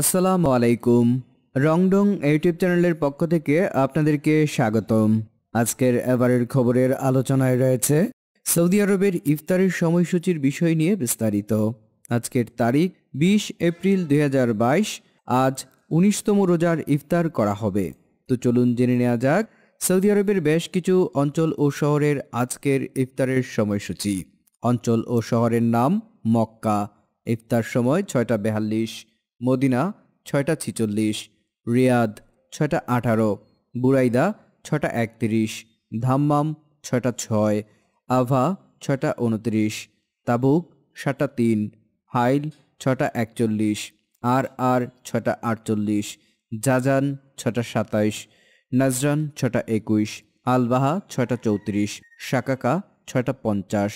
আসসালামু আলাইকুম রংডং ইউটিউব চ্যানেলের পক্ষ থেকে আপনাদেরকে স্বাগতম আজকের এবারের খবরের আলোচনায় রয়েছে সৌদি আরবের ইফতারের সময়সূচির বিষয় নিয়ে বিস্তারিত আজকের তারিখ ২০ এপ্রিল দুই আজ উনিশতম রোজার ইফতার করা হবে তো চলুন জেনে নেওয়া যাক সৌদি আরবের বেশ কিছু অঞ্চল ও শহরের আজকের ইফতারের সময়সূচি অঞ্চল ও শহরের নাম মক্কা ইফতার সময় ছয়টা বেহাল্লিশ মদিনা ছয়টা ছিচল্লিশ রিয়াদ ছয়টা আঠারো বুরাইদা ছটা একত্রিশ ধাম্মাম ছটা ছয় আভা ছটা উনত্রিশ তাবুক সাতটা তিন হাইল ছটা একচল্লিশ আর আর ছটা আটচল্লিশ জাজান ছটা সাতাইশ নাজরান ছটা একুশ আলবাহা ছটা চৌত্রিশ শাকাকা ছটা পঞ্চাশ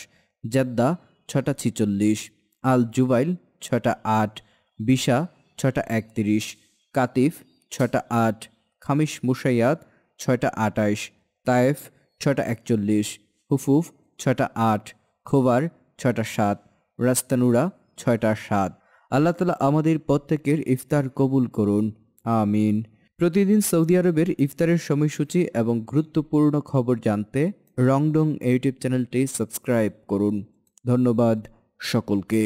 জেদ্দা ছটা ছিচল্লিশ আল জুবাইল ছটা আট বিশা ছটা একত্রিশ কাতিফ ছটা আট খামিশ মুশাইয়াত ছয়টা আটাইশ তায়েফ ছটা একচল্লিশ হুফুফ ছটা আট খোবার ছটা সাত রাস্তানুরা ছয়টা সাত আল্লাহ তালা আমাদের প্রত্যেকের ইফতার কবুল করুন আমিন প্রতিদিন সৌদি আরবের ইফতারের সময়সূচি এবং গুরুত্বপূর্ণ খবর জানতে রংডং ইউটিউব চ্যানেলটি সাবস্ক্রাইব করুন ধন্যবাদ সকলকে